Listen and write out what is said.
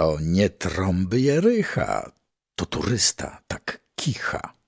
To nie trąby Jerycha, to turysta, tak kicha.